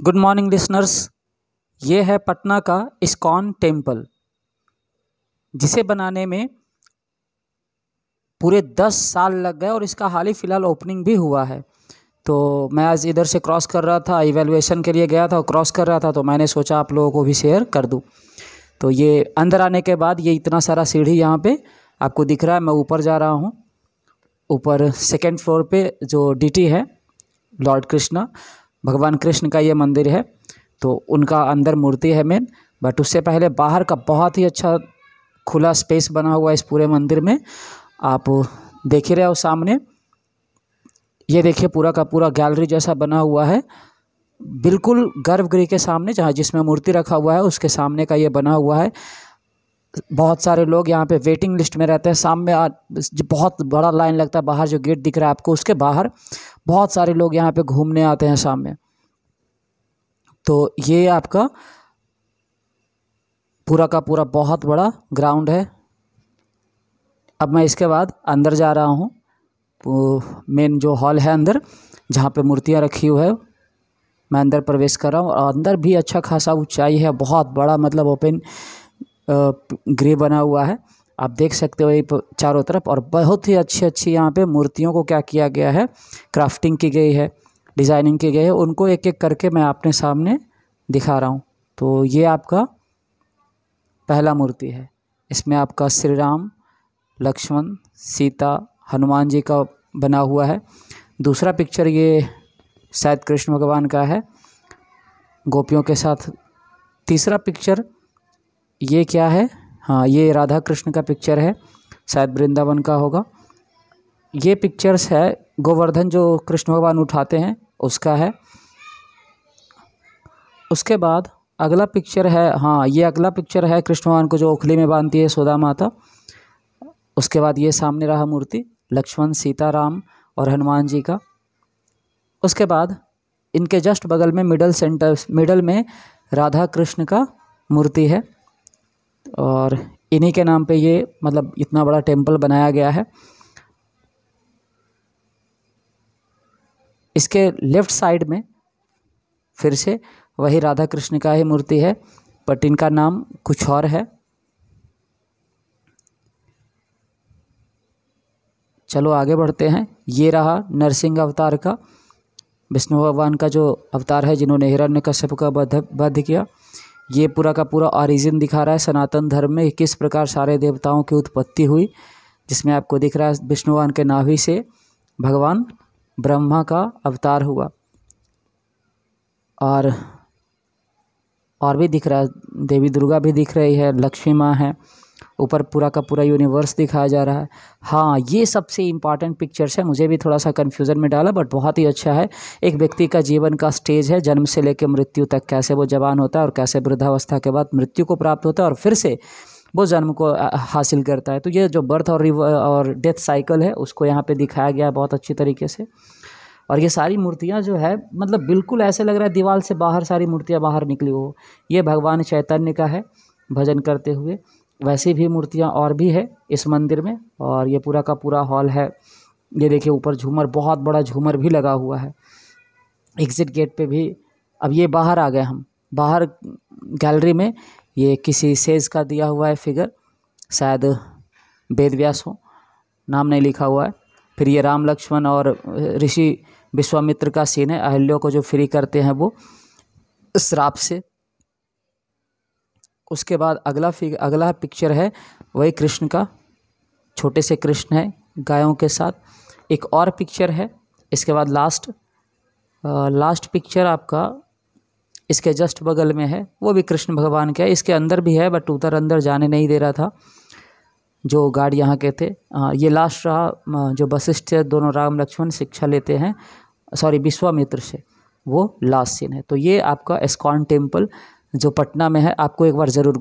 good morning listeners ये है पटना का इस्कॉन टेम्पल जिसे बनाने में पूरे दस साल लग गए और इसका हाल ही फ़िलहाल ओपनिंग भी हुआ है तो मैं आज इधर से क्रॉस कर रहा था इवेलुएशन के लिए गया था और क्रॉस कर रहा था तो मैंने सोचा आप लोगों को भी शेयर कर दूँ तो ये अंदर आने के बाद ये इतना सारा सीढ़ी यहाँ पे आपको दिख रहा है मैं ऊपर जा रहा हूँ ऊपर सेकेंड फ्लोर पे जो डीटी है लॉर्ड कृष्णा भगवान कृष्ण का ये मंदिर है तो उनका अंदर मूर्ति है मेन बट उससे पहले बाहर का बहुत ही अच्छा खुला स्पेस बना हुआ है इस पूरे मंदिर में आप देख ही रहे हो सामने ये देखिए पूरा का पूरा गैलरी जैसा बना हुआ है बिल्कुल गर्भगृह के सामने जहाँ जिसमें मूर्ति रखा हुआ है उसके सामने का ये बना हुआ है बहुत सारे लोग यहाँ पे वेटिंग लिस्ट में रहते हैं सामने जो बहुत बड़ा लाइन लगता है बाहर जो गेट दिख रहा है आपको उसके बाहर बहुत सारे लोग यहाँ पे घूमने आते हैं शाम में तो ये आपका पूरा का पूरा बहुत बड़ा ग्राउंड है अब मैं इसके बाद अंदर जा रहा हूँ मेन जो हॉल है अंदर जहाँ पे मूर्तियाँ रखी हुई है मैं अंदर प्रवेश कर रहा हूँ और अंदर भी अच्छा खासा ऊंचाई है बहुत बड़ा मतलब ओपन ग्रे बना हुआ है आप देख सकते हो ये चारों तरफ और बहुत ही अच्छी अच्छी यहाँ पे मूर्तियों को क्या किया गया है क्राफ्टिंग की गई है डिज़ाइनिंग की गई है उनको एक एक करके मैं अपने सामने दिखा रहा हूँ तो ये आपका पहला मूर्ति है इसमें आपका श्री राम लक्ष्मण सीता हनुमान जी का बना हुआ है दूसरा पिक्चर ये शायद कृष्ण भगवान का है गोपियों के साथ तीसरा पिक्चर ये क्या है हाँ ये राधा कृष्ण का पिक्चर है शायद वृंदावन का होगा ये पिक्चर्स है गोवर्धन जो कृष्ण भगवान उठाते हैं उसका है उसके बाद अगला पिक्चर है हाँ ये अगला पिक्चर है कृष्ण भगवान को जो ओखली में बांधती है सोदा माता उसके बाद ये सामने रहा मूर्ति लक्ष्मण सीताराम और हनुमान जी का उसके बाद इनके जस्ट बगल में मिडल सेंटर मिडल में राधा कृष्ण का मूर्ति है और इन्हीं के नाम पे ये मतलब इतना बड़ा टेम्पल बनाया गया है इसके लेफ़्ट साइड में फिर से वही राधा कृष्ण का ही मूर्ति है बट इनका नाम कुछ और है चलो आगे बढ़ते हैं ये रहा नरसिंह अवतार का विष्णु भगवान का जो अवतार है जिन्होंने हिरण्य कश्यप का वध किया ये पूरा का पूरा ऑरिजिन दिखा रहा है सनातन धर्म में किस प्रकार सारे देवताओं की उत्पत्ति हुई जिसमें आपको दिख रहा है विष्णु भगवान के नाभि से भगवान ब्रह्मा का अवतार हुआ और और भी दिख रहा है देवी दुर्गा भी दिख रही है लक्ष्मी माँ है ऊपर पूरा का पूरा यूनिवर्स दिखाया जा रहा है हाँ ये सबसे इंपॉर्टेंट पिक्चर्स है मुझे भी थोड़ा सा कन्फ्यूज़न में डाला बट बहुत ही अच्छा है एक व्यक्ति का जीवन का स्टेज है जन्म से लेकर मृत्यु तक कैसे वो जवान होता है और कैसे वृद्धावस्था के बाद मृत्यु को प्राप्त होता है और फिर से वो जन्म को हासिल करता है तो ये जो बर्थ और और डेथ साइकिल है उसको यहाँ पे दिखाया गया है बहुत अच्छी तरीके से और ये सारी मूर्तियाँ जो है मतलब बिल्कुल ऐसे लग रहा है दीवार से बाहर सारी मूर्तियाँ बाहर निकली हो ये भगवान चैतन्य का है भजन करते हुए वैसी भी मूर्तियाँ और भी है इस मंदिर में और ये पूरा का पूरा हॉल है ये देखिए ऊपर झूमर बहुत बड़ा झूमर भी लगा हुआ है एग्ज़िट गेट पे भी अब ये बाहर आ गए हम बाहर गैलरी में ये किसी सेज का दिया हुआ है फिगर शायद वेद व्यास हो नाम नहीं लिखा हुआ है फिर ये राम लक्ष्मण और ऋषि विश्वामित्र का सीन है अहल्यों को जो फ्री करते हैं वो श्राप से उसके बाद अगला फिग अगला पिक्चर है वही कृष्ण का छोटे से कृष्ण है गायों के साथ एक और पिक्चर है इसके बाद लास्ट लास्ट पिक्चर आपका इसके जस्ट बगल में है वो भी कृष्ण भगवान के है इसके अंदर भी है बट उधर अंदर जाने नहीं दे रहा था जो गार्ड यहाँ के थे आ, ये लास्ट रहा जो वशिष्ठ थे दोनों राम लक्ष्मण शिक्षा लेते हैं सॉरी विश्वामित्र से वो लास्ट सीन है तो ये आपका एस्कॉन टेम्पल जो पटना में है आपको एक बार ज़रूर